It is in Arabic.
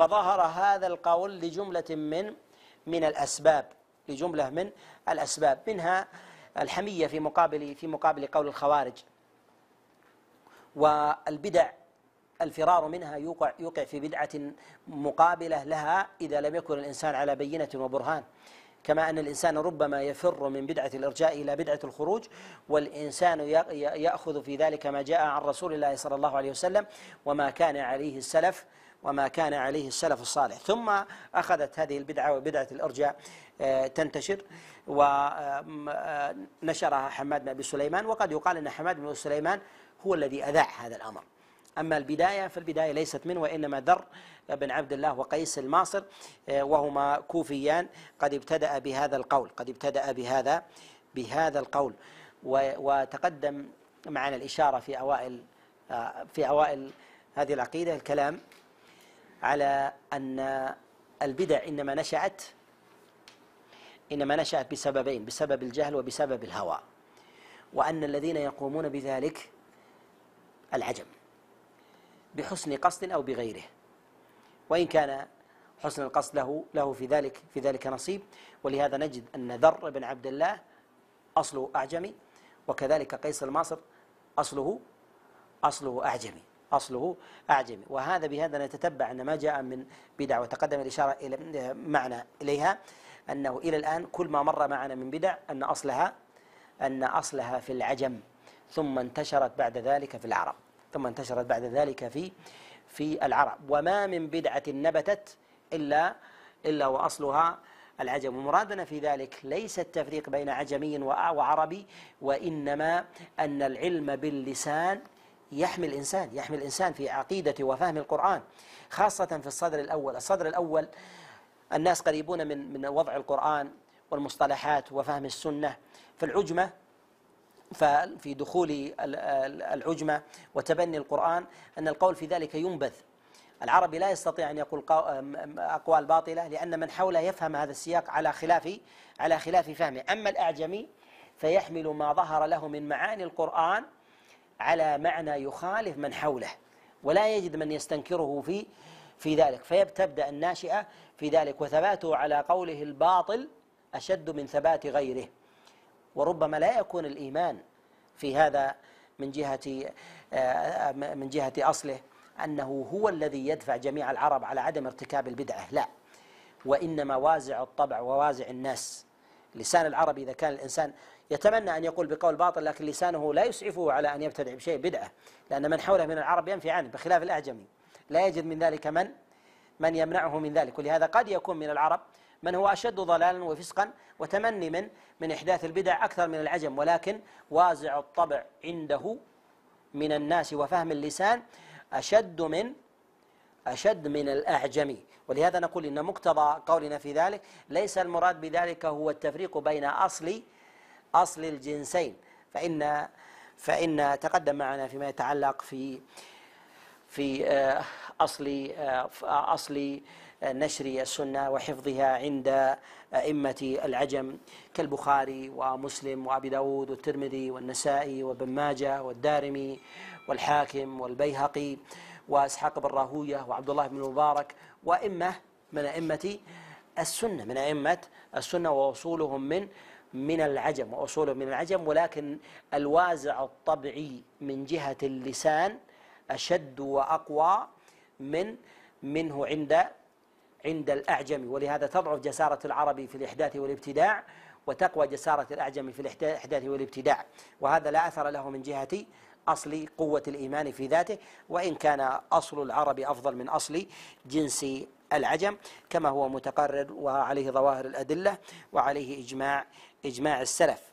فظهر هذا القول لجملة من من الأسباب لجملة من الأسباب منها الحمية في مقابل في مقابل قول الخوارج والبدع الفرار منها يوقع يوقع في بدعة مقابلة لها إذا لم يكن الإنسان على بينة وبرهان كما أن الإنسان ربما يفر من بدعة الإرجاء إلى بدعة الخروج والإنسان يأخذ في ذلك ما جاء عن رسول الله صلى الله عليه وسلم وما كان عليه السلف وما كان عليه السلف الصالح ثم أخذت هذه البدعة وبدعة الأرجاء آه، تنتشر ونشرها آه، آه، حماد بن أبي سليمان وقد يقال أن حماد بن أبي سليمان هو الذي أذاع هذا الأمر أما البداية فالبداية ليست منه وإنما در بن عبد الله وقيس الماصر وهما كوفيان قد ابتدأ بهذا القول قد ابتدأ بهذا بهذا القول وتقدم معنا الإشارة في أوائل في أوائل هذه العقيدة الكلام على أن البدع إنما نشأت إنما نشأت بسببين بسبب الجهل وبسبب الهوى وأن الذين يقومون بذلك العجم بحسن قصد أو بغيره وإن كان حسن القصد له له في ذلك في ذلك نصيب ولهذا نجد أن ذر بن عبد الله أصله أعجمي وكذلك قيس الماصر أصله أصله أعجمي أصله أعجمي وهذا بهذا نتتبع أن ما جاء من بدع وتقدم الإشارة إلى معنا إليها أنه إلى الآن كل ما مر معنا من بدع أن أصلها أن أصلها في العجم ثم انتشرت بعد ذلك في العرب ثم انتشرت بعد ذلك في في العرب وما من بدعة نبتت إلا إلا وأصلها العجم ومرادنا في ذلك ليس التفريق بين عجمي وعربي وإنما أن العلم باللسان يحمي الإنسان يحمي الإنسان في عقيدة وفهم القرآن خاصة في الصدر الأول الصدر الأول الناس قريبون من من وضع القرآن والمصطلحات وفهم السنة في العجمة في دخول العجمة وتبني القرآن أن القول في ذلك ينبذ العربي لا يستطيع أن يقول أقوال باطلة لأن من حوله يفهم هذا السياق على خلاف على خلاف فهمه أما الأعجمي فيحمل ما ظهر له من معاني القرآن على معنى يخالف من حوله ولا يجد من يستنكره في في ذلك فيبتبدأ الناشئة في ذلك وثباته على قوله الباطل أشد من ثبات غيره وربما لا يكون الإيمان في هذا من جهة آه، من جهة أصله أنه هو الذي يدفع جميع العرب على عدم ارتكاب البدعة لا وإنما وازع الطبع ووازع الناس لسان العرب إذا كان الإنسان يتمنى أن يقول بقول باطل لكن لسانه لا يسعفه على أن يبتدع بشيء بدعة لأن من حوله من العرب ينفي عنه بخلاف الأعجمي لا يجد من ذلك من من يمنعه من ذلك ولهذا قد يكون من العرب من هو أشد ضلالا وفسقا وتمني من من إحداث البدع أكثر من العجم ولكن وازع الطبع عنده من الناس وفهم اللسان أشد من أشد من الأعجمي ولهذا نقول إن مقتضى قولنا في ذلك ليس المراد بذلك هو التفريق بين أصل أصل الجنسين فإن فإن تقدم معنا فيما يتعلق في في آه، أصل آه، أصل نشر السنة وحفظها عند أئمة العجم كالبخاري ومسلم وأبي داود والترمذي والنسائي وابن ماجه والدارمي والحاكم والبيهقي وإسحاق بن راهوية وعبد الله بن المبارك وأئمة من أئمة السنة من أئمة السنة ووصولهم من من العجم وأصوله من العجم ولكن الوازع الطبعي من جهة اللسان أشد وأقوى من منه عند عند الأعجمي ولهذا تضعف جسارة العربي في الإحداث والابتداع وتقوى جسارة الأعجمي في الإحداث والابتداع وهذا لا أثر له من جهة أصل قوة الإيمان في ذاته وإن كان أصل العرب أفضل من أصل جنس العجم كما هو متقرر وعليه ظواهر الأدلة وعليه إجماع إجماع السلف